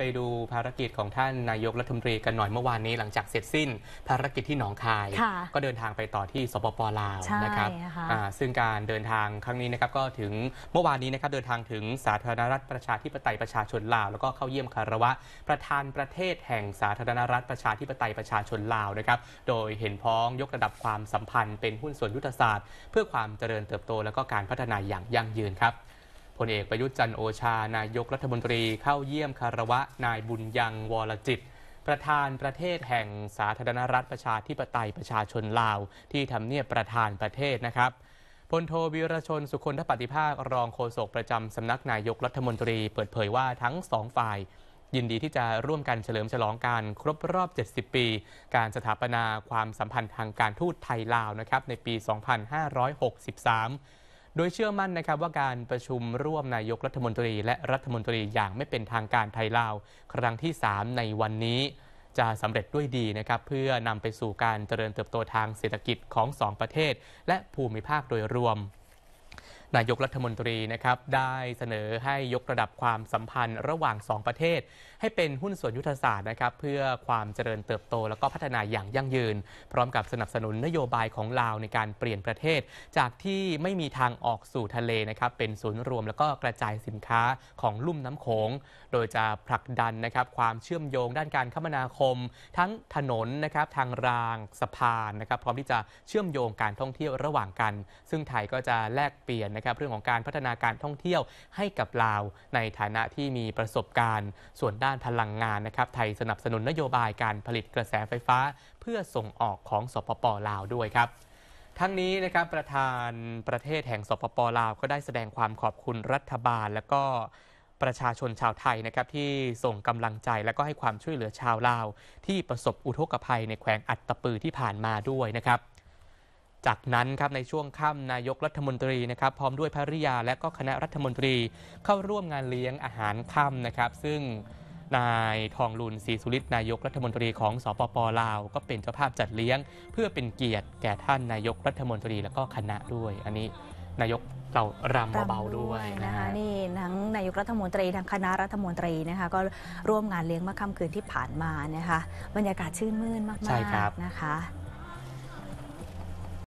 ไปดูภารกิจของท่านนายกรัฐมนตรีกันหน่อย เมื่อวานนี้หลังจากเสร็จสิ้น ภารกิจที่หนองคาย ก็เดินทางไปต่อที่สปปลาวนะครับซึ่งการเดินทางครั้งนี้นะครับก็ถึงเมื่อวานนี้นะครับเดินทางถึงสาธารณรัฐประชาธิปไตยประชาชนลาวแล้วก็เข้าเยี่ยมคารวะประธานประเทศแห่งสาธารณรัฐประชาธิปไตยประชาชนลาวนะครับ โดยเห็นพ้องยกระดับความสัมพันธ์เป็นหุ้นส่วนยุทธศาสตร์ เพื่อความเจริญเติบโตและก็การพัฒนาอย่างยั่งยืนครับพลเอกประยุทธ์จันโอชา นายกรัฐมนตรีเข้าเยี่ยมคารวะนายบุญยังวรจิต ประธานประเทศแห่งสาธารณรัฐประชาธิปไตยประชาชนลาวที่ทำเนียบประธานประเทศนะครับพลโทวีรชนสุคนทปฏิภาครองโฆษกประจำสำนักนายกรัฐมนตรีเปิดเผยว่าทั้งสองฝ่าย ยินดีที่จะร่วมกันเฉลิมฉลองการครบรอบ 70 ปี การสถาปนาความสัมพันธ์ทางการทูตไทยลาวนะครับในปี2563โดยเชื่อมั่นนะครับว่าการประชุมร่วมนายกรัฐมนตรีและรัฐมนตรีอย่างไม่เป็นทางการไทยลาว ครั้งที่ 3 ในวันนี้ จะสำเร็จด้วยดีนะครับเพื่อนำไปสู่การเจริญเติบโตทางเศรษฐกิจของ 2 ประเทศและภูมิภาคโดยรวมนายกรัฐมนตรีนะครับได้เสนอให้ยกระดับความสัมพันธ์ระหว่าง 2 ประเทศ ให้เป็นหุ้นส่วนยุทธศาสตร์นะครับ เพื่อความเจริญเติบโตและก็พัฒนาอย่างยั่งยืน พร้อมกับสนับสนุนนโยบายของลาวในการเปลี่ยนประเทศ จากที่ไม่มีทางออกสู่ทะเลนะครับเป็นศูนย์รวมและก็กระจายสินค้าของลุ่มน้ำโขง โดยจะผลักดันนะครับความเชื่อมโยงด้านการคมนาคม ทั้งถนนนะครับทางรางสะพานนะครับพร้อมที่จะเชื่อมโยงการท่องเที่ยวระหว่างกัน ซึ่งไทยก็จะแลกเปลี่ยนนะครับเรื่องของการพัฒนาการท่องเที่ยวให้กับลาวในฐานะที่มีประสบการณ์ ส่วนด้านพลังงานนะครับ ไทยสนับสนุนนโยบายการผลิตกระแสไฟฟ้า เพื่อส่งออกของสปปลาวด้วยครับ ทั้งนี้นะครับประธานประเทศแห่งสปปลาวก็ได้แสดงความขอบคุณรัฐบาล และก็ประชาชนชาวไทยนะครับที่ส่งกำลังใจและก็ให้ความช่วยเหลือชาวลาว ที่ประสบอุทกภัยในแขวงอัตตปือที่ผ่านมาด้วยนะครับจากนั้นครับในช่วงค่ำนายกรัฐมนตรีนะครับ พร้อมด้วยภริยาและก็คณะรัฐมนตรีเข้าร่วมงานเลี้ยงอาหารค่ำนะครับ ซึ่งนายทองลุนศรีสุริศนายกรัฐมนตรีของสปปลาว ก็เป็นเจ้าภาพจัดเลี้ยงเพื่อเป็นเกียรติแก่ท่านนายกรัฐมนตรีและก็คณะด้วยอันนี้นายกเรารำเบาๆด้วยนะคะนี่ทั้งนายกรัฐมนตรีทั้งคณะรัฐมนตรีนะคะก็ร่วมงานเลี้ยงเมื่อค่ำคืนที่ผ่านมานะคะบรรยากาศชื่นมื่นมากๆนะคะ